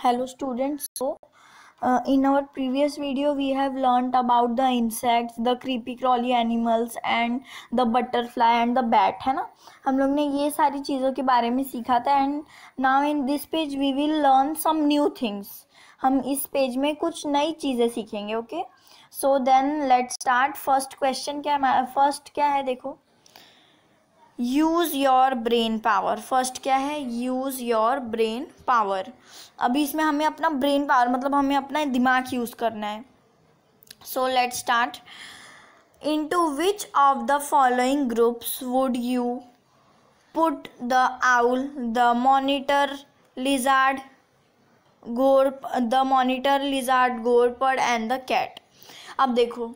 hello students so uh, in our previous video we have learned about the insects the creepy crawly animals and the butterfly and the bat है ना हम लोग ने ये सारी चीज़ों के बारे में सीखा था and now in this page we will learn some new things हम इस पेज में कुछ नई चीज़ें सीखेंगे okay so then let start first question क्या है फर्स्ट क्या है देखो use your brain power first क्या है यूज़ योर ब्रेन पावर अभी इसमें हमें अपना ब्रेन पावर मतलब हमें अपना दिमाग यूज़ करना है so let start into which of the following groups would you put the owl the monitor lizard गोर द मोनिटर लिजार्ड गोरपड एंड द कैट अब देखो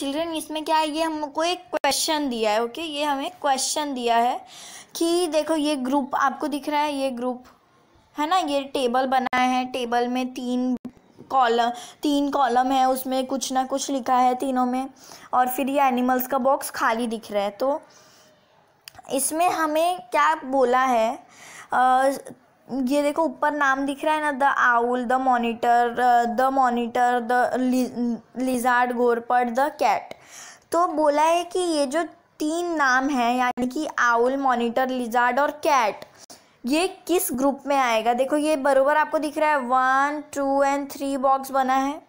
चिल्ड्रन इसमें क्या है ये हमको एक क्वेश्चन दिया है ओके ये हमें क्वेश्चन दिया है कि देखो ये ग्रुप आपको दिख रहा है ये ग्रुप है ना ये टेबल बना है टेबल में तीन कॉलम तीन कॉलम है उसमें कुछ ना कुछ लिखा है तीनों में और फिर ये एनिमल्स का बॉक्स खाली दिख रहा है तो इसमें हमें क्या बोला है ये देखो ऊपर नाम दिख रहा है ना the owl the monitor the monitor the lizard गोरपट द कैट तो बोला है कि ये जो तीन नाम है यानी कि आउल मोनिटर लिजार्ड और कैट ये किस ग्रुप में आएगा देखो ये बरोबर आपको दिख रहा है one two and three box बना है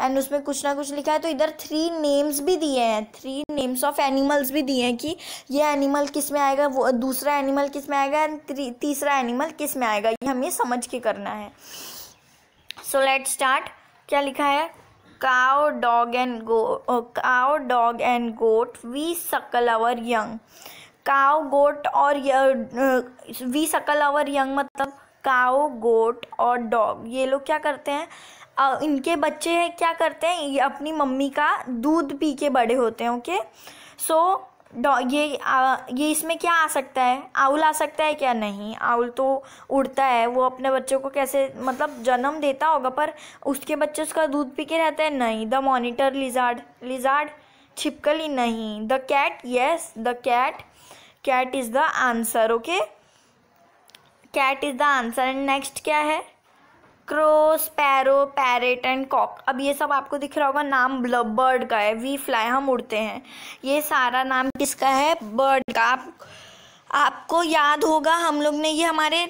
एंड उसमें कुछ ना कुछ लिखा है तो इधर थ्री नेम्स भी दिए हैं थ्री नेम्स ऑफ एनिमल्स भी दिए हैं कि ये एनिमल किस में आएगा वो दूसरा एनिमल किस में आएगा एंड तीसरा एनिमल किस में आएगा ये हमें समझ के करना है सो लेट स्टार्ट क्या लिखा है cow dog and go cow dog and goat we suckle our young काओ गोट और वी सकल अवर यंग मतलब काओ गोट और डॉग ये लोग क्या करते हैं इनके बच्चे क्या करते हैं अपनी मम्मी का दूध पी के बड़े होते हैं ओके सो ये आ, ये इसमें क्या आ सकता है आउल आ सकता है क्या नहीं आउल तो उड़ता है वो अपने बच्चों को कैसे मतलब जन्म देता होगा पर उसके बच्चे उसका दूध पी के रहते हैं नहीं द मोनिटर लिजार्ड लिजार्ड छिपकली नहीं the cat yes the cat cat is the answer okay cat is the answer and next क्या है crow sparrow parrot and cock अब ये सब आपको दिख रहा होगा नाम बर्ड का है वी फ्लाई हम उड़ते हैं ये सारा नाम किसका है बर्ड का आप, आपको याद होगा हम लोग ने ये हमारे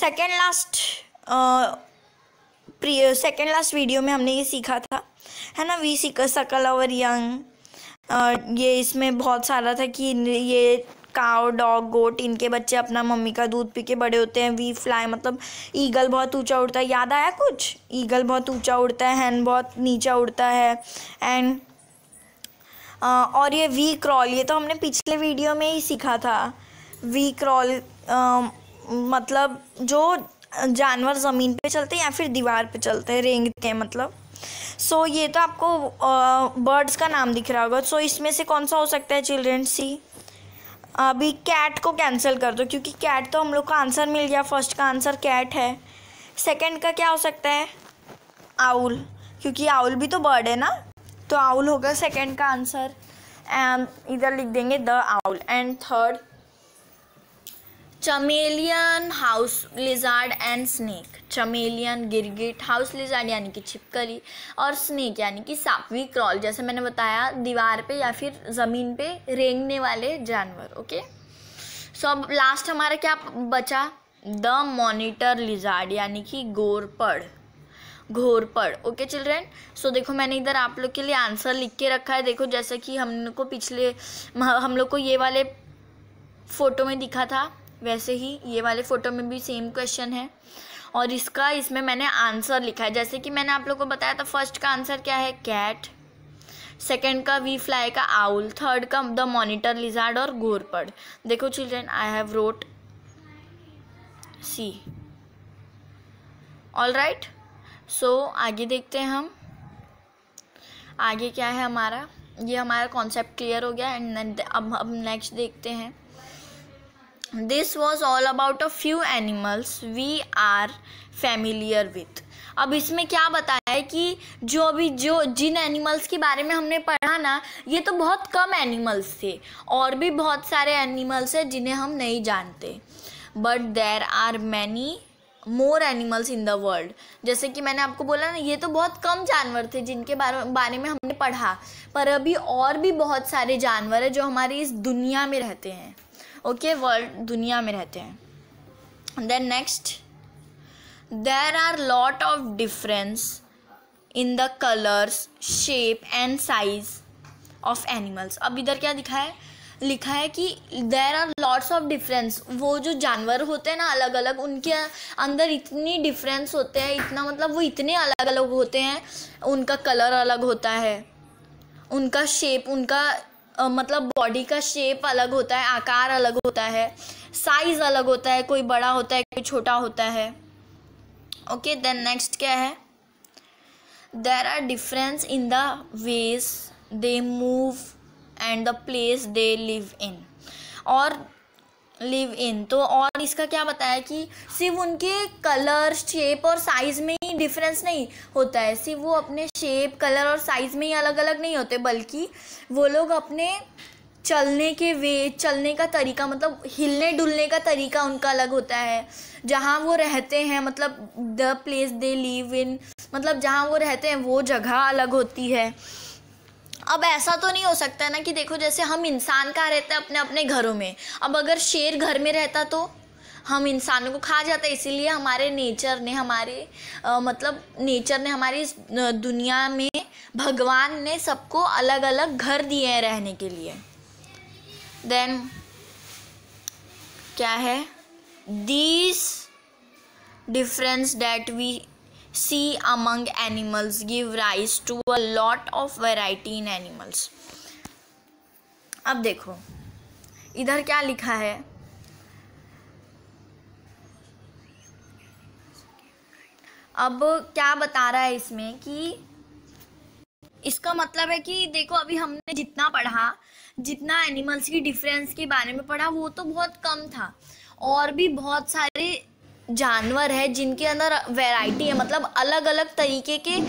सेकेंड लास्ट प्रिय सेकेंड लास्ट वीडियो में हमने ये सीखा था है ना वी सीकर सकल अवर यंग ये इसमें बहुत सारा था कि ये काव डॉग गोट इनके बच्चे अपना मम्मी का दूध पी के बड़े होते हैं वी फ्लाई मतलब ईगल बहुत ऊंचा उड़ता है याद आया कुछ ईगल बहुत ऊंचा उड़ता है हैन बहुत नीचा उड़ता है एंड और ये वी क्रॉल ये तो हमने पिछले वीडियो में ही सीखा था वी क्रॉल मतलब जो जानवर ज़मीन पे चलते हैं या फिर दीवार पे चलते हैं रेंगते हैं मतलब सो so, ये तो आपको बर्ड्स का नाम दिख रहा होगा सो so, इसमें से कौन सा हो सकता है चिल्ड्रेन सी अभी कैट को कैंसिल कर दो क्योंकि कैट तो हम लोग का आंसर मिल गया फर्स्ट का आंसर कैट है सेकंड का क्या हो सकता है आउल क्योंकि आउल भी तो बर्ड है ना तो आउल होगा सेकंड का आंसर एंड इधर लिख देंगे the owl and third chameleon house lizard and snake chameleon गिरगिट हाउस लिजार्ड यानी कि छिपकली और स्नेक यानी कि सापवी क्रॉल जैसे मैंने बताया दीवार पे या फिर ज़मीन पे रेंगने वाले जानवर ओके सो अब लास्ट हमारा क्या बचा द मोनिटर लिजार्ड यानी कि गोरपड़ घोरपड़ ओके चिल्ड्रेन सो देखो मैंने इधर आप लोग के लिए आंसर लिख के रखा है देखो जैसे कि हम को पिछले हम लोग को ये वाले फ़ोटो में दिखा था वैसे ही ये वाले फ़ोटो में भी सेम क्वेश्चन है और इसका इसमें मैंने आंसर लिखा है जैसे कि मैंने आप लोग को बताया था फर्स्ट का आंसर क्या है कैट सेकेंड का वी फ्लाई का आउल थर्ड का द मॉनिटर लिजार्ड और घोरपड़ देखो children I have wrote see all right so आगे देखते हैं हम आगे क्या है हमारा ये हमारा कॉन्सेप्ट क्लियर हो गया एंड अब हम नेक्स्ट देखते हैं this was all about a few animals we are familiar with अब इसमें क्या बताया है कि जो अभी जो जिन एनिमल्स के बारे में हमने पढ़ा ना ये तो बहुत कम एनिमल्स थे और भी बहुत सारे एनिमल्स हैं जिन्हें हम नहीं जानते but there are many more animals in the world जैसे कि मैंने आपको बोला ना ये तो बहुत कम जानवर थे जिनके बारे बारे में हमने पढ़ा पर अभी और भी बहुत सारे जानवर हैं जो हमारी इस दुनिया में रहते हैं ओके वर्ल्ड दुनिया में रहते हैं then next there are lot of difference in the colours shape and size of animals अब इधर क्या दिखा है लिखा है कि there are lots of difference वो जो जानवर होते हैं ना अलग अलग उनके अंदर इतनी डिफरेंस होते हैं इतना मतलब वो इतने अलग अलग होते हैं उनका कलर अलग होता है उनका शेप उनका मतलब बॉडी का शेप अलग होता है आकार अलग होता है साइज़ अलग होता है कोई बड़ा होता है कोई छोटा होता है ओके देन नेक्स्ट क्या है there are difference in the ways they move and the place they live in और लिव इन तो और इसका क्या बताया कि सिर्फ उनके कलर शेप और साइज़ में डिफरेंस नहीं होता है सिर्फ वो अपने शेप कलर और साइज़ में ही अलग अलग नहीं होते बल्कि वो लोग अपने चलने के वे चलने का तरीका मतलब हिलने डुलने का तरीका उनका अलग होता है जहाँ वो रहते हैं मतलब the place they live in मतलब जहाँ वो रहते हैं वो जगह अलग होती है अब ऐसा तो नहीं हो सकता ना कि देखो जैसे हम इंसान कहाँ रहते हैं अपने अपने घरों में अब अगर शेर घर में रहता तो हम इंसानों को खा जाता है इसीलिए हमारे नेचर ने हमारे आ, मतलब नेचर ने हमारी दुनिया में भगवान ने सबको अलग अलग घर दिए हैं रहने के लिए देन क्या है these difference that we see among animals give rise to a lot of variety in animals अब देखो इधर क्या लिखा है अब क्या बता रहा है इसमें कि इसका मतलब है कि देखो अभी हमने जितना पढ़ा जितना एनिमल्स की डिफरेंस के बारे में पढ़ा वो तो बहुत कम था और भी बहुत सारे जानवर है जिनके अंदर वैरायटी है मतलब अलग अलग तरीके के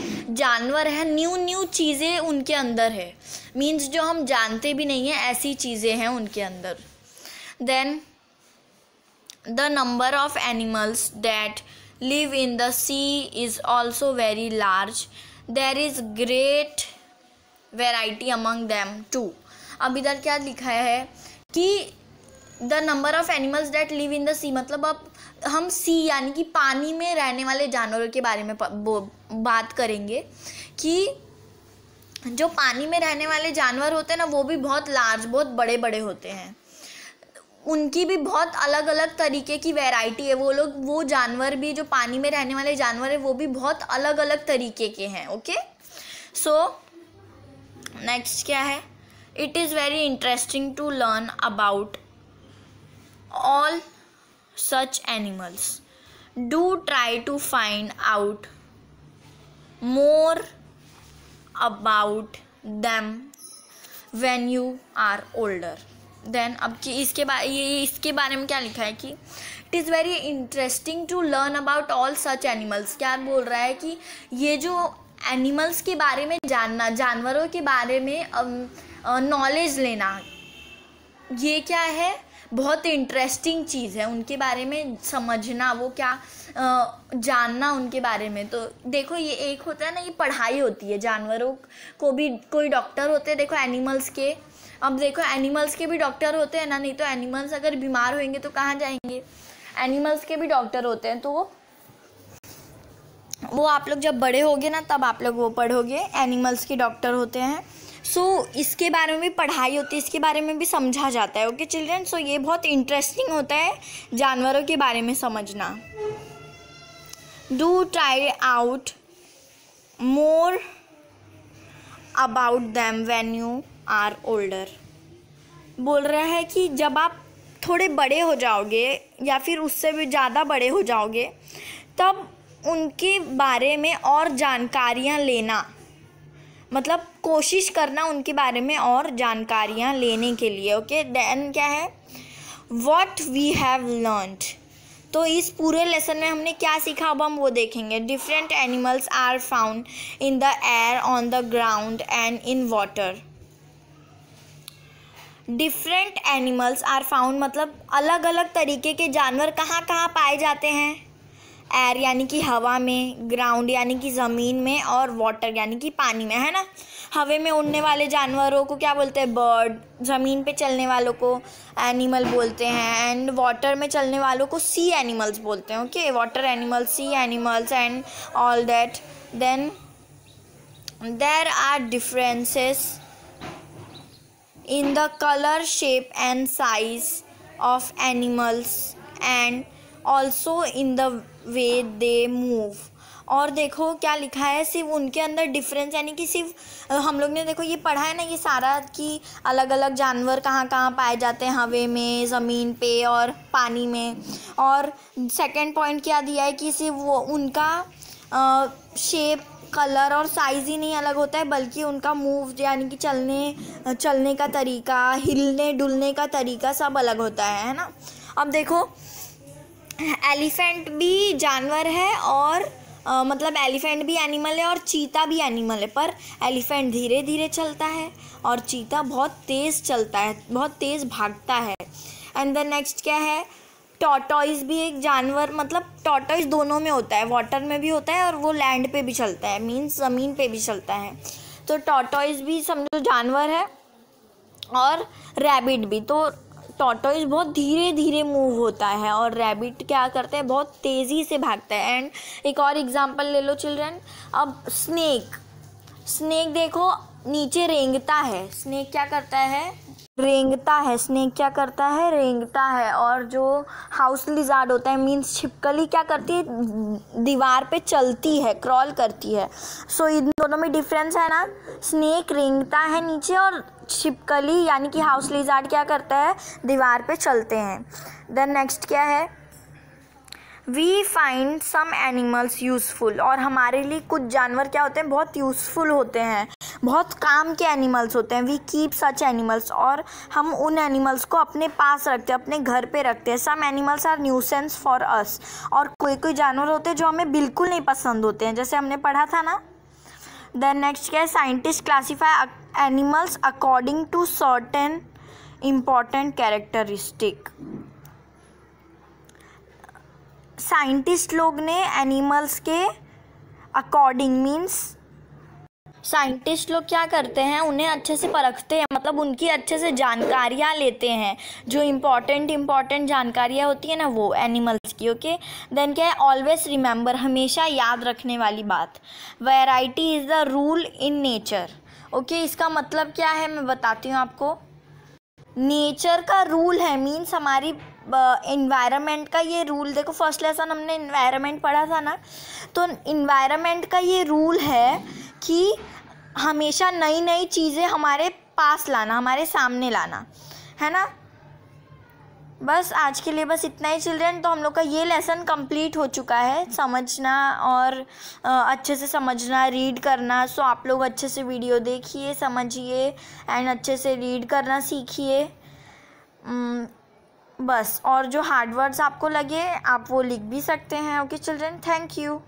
जानवर है न्यू न्यू चीज़ें उनके अंदर है मीन्स जो हम जानते भी नहीं है ऐसी चीज़ें हैं उनके अंदर then the number of animals that live in the sea is also very large there is great variety among them too अब इधर क्या लिखा है कि the number of animals that live in the sea मतलब अब हम सी यानी कि पानी में रहने वाले जानवरों के बारे में बात करेंगे कि जो पानी में रहने वाले जानवर होते हैं ना वो भी बहुत लार्ज बहुत बड़े बड़े होते हैं उनकी भी बहुत अलग अलग तरीके की वैरायटी है वो लोग वो जानवर भी जो पानी में रहने वाले जानवर है वो भी बहुत अलग अलग तरीके के हैं ओके सो नेक्स्ट क्या है it is very interesting to learn about all such animals do try to find out more about them when you are older than अब कि इसके बारे ये इसके बारे में क्या लिखा है कि it is very interesting to learn about all such animals क्या बोल रहा है कि ये जो एनिमल्स के बारे में जानना जानवरों के बारे में नॉलेज लेना ये क्या है बहुत इंटरेस्टिंग चीज़ है उनके बारे में समझना वो क्या जानना उनके बारे में तो देखो ये एक होता है ना ये पढ़ाई होती है जानवरों को भी कोई डॉक्टर होते हैं देखो एनिमल्स के अब देखो एनिमल्स के भी डॉक्टर होते हैं ना नहीं तो एनिमल्स अगर बीमार होंगे तो कहाँ जाएंगे एनिमल्स के भी डॉक्टर होते हैं तो वो वो आप लोग जब बड़े होगे ना तब आप लोग वो पढ़ोगे एनिमल्स के डॉक्टर होते हैं सो so, इसके बारे में भी पढ़ाई होती है इसके बारे में भी समझा जाता है ओके चिल्ड्रन सो ये बहुत इंटरेस्टिंग होता है जानवरों के बारे में समझना do try out more about them when you are older बोल रहा है कि जब आप थोड़े बड़े हो जाओगे या फिर उससे भी ज़्यादा बड़े हो जाओगे तब उनके बारे में और जानकारियाँ लेना मतलब कोशिश करना उनके बारे में और जानकारियाँ लेने के लिए ओके देन क्या है वॉट वी हैव लर्नड तो इस पूरे लेसन में हमने क्या सीखा अब हम वो देखेंगे different animals are found in the air on the ground and in water different animals are found मतलब अलग अलग तरीके के जानवर कहाँ कहाँ पाए जाते हैं एयर यानी कि हवा में ग्राउंड यानी कि ज़मीन में और वाटर यानी कि पानी में है ना हवे में उड़ने वाले जानवरों को क्या बोलते हैं बर्ड ज़मीन पे चलने वालों को एनिमल बोलते हैं एंड वाटर में चलने वालों को सी एनिमल्स बोलते हैं okay water animals sea animals and all that then there are differences in the color, shape, and size of animals and also in the way they move. और देखो क्या लिखा है सिर्फ उनके अंदर डिफरेंस यानी कि सिर्फ हम लोग ने देखो ये पढ़ा है ना ये सारा कि अलग अलग जानवर कहाँ कहाँ पाए जाते हैं हवे में ज़मीन पे और पानी में और सेकंड पॉइंट क्या दिया है कि सिर्फ वो उनका शेप कलर और साइज़ ही नहीं अलग होता है बल्कि उनका मूव यानी कि चलने चलने का तरीका हिलने डुलने का तरीका सब अलग होता है है ना अब देखो एलिफेंट भी जानवर है और आ, मतलब एलिफेंट भी एनिमल है और चीता भी एनिमल है पर एलिफेंट धीरे धीरे चलता है और चीता बहुत तेज़ चलता है बहुत तेज़ भागता है एंड द नेक्स्ट क्या है टॉटॉइस भी एक जानवर मतलब टॉटॉइस दोनों में होता है वाटर में भी होता है और वो लैंड पे भी चलता है मीन्स ज़मीन पे भी चलता है तो टॉटॉइस भी समझो जानवर है और रैबिट भी तो टॉटॉइस बहुत धीरे धीरे मूव होता है और रैबिट क्या करते हैं बहुत तेज़ी से भागता है एंड एक और एग्जांपल ले लो चिल्ड्रन अब स्नेक स्नेक देखो नीचे रेंगता है स्नेक क्या करता है रेंगता है स्नेक क्या करता है रेंगता है और जो हाउस लिजार्ड होता है मीन्स छिपकली क्या करती है दीवार पे चलती है क्रॉल करती है सो so, इन दोनों में डिफरेंस है ना स्नेक रेंगता है नीचे और छिपकली यानी कि हाउस लिजार्ड क्या करता है दीवार पे चलते हैं देन नेक्स्ट क्या है we find some animals useful और हमारे लिए कुछ जानवर क्या होते हैं बहुत यूज़फुल होते हैं बहुत काम के एनिमल्स होते हैं वी कीप सच एनिमल्स और हम उन एनिमल्स को अपने पास रखते हैं अपने घर पे रखते हैं some animals are nuisance for us और कोई कोई जानवर होते हैं जो हमें बिल्कुल नहीं पसंद होते हैं जैसे हमने पढ़ा था ना देन नेक्स्ट क्या है scientist classify animals according to certain important characteristic scientist लोग ने एनिमल्स के अकॉर्डिंग मीन्स साइंटिस्ट लोग क्या करते हैं उन्हें अच्छे से परखते हैं मतलब उनकी अच्छे से जानकारियाँ लेते हैं जो इम्पॉर्टेंट इम्पॉर्टेंट जानकारियाँ होती है ना वो एनिमल्स की ओके देन क्या है ऑलवेज रिमेंबर हमेशा याद रखने वाली बात variety is the rule in nature okay इसका मतलब क्या है मैं बताती हूँ आपको नेचर का रूल है मीन्स हमारी इन्वायरमेंट का ये रूल देखो फर्स्ट लेसन हमने इन्वायरमेंट पढ़ा था ना तो इन्वायरमेंट का ये रूल है कि हमेशा नई नई चीज़ें हमारे पास लाना हमारे सामने लाना है ना बस आज के लिए बस इतना ही चिल्ड्रेन तो हम लोग का ये लेसन कंप्लीट हो चुका है समझना और अच्छे से समझना रीड करना सो आप लोग अच्छे से वीडियो देखिए समझिए एंड अच्छे से रीड करना सीखिए बस और जो हार्ड वर्ड्स आपको लगे आप वो लिख भी सकते हैं ओके चिल्ड्रन थैंक यू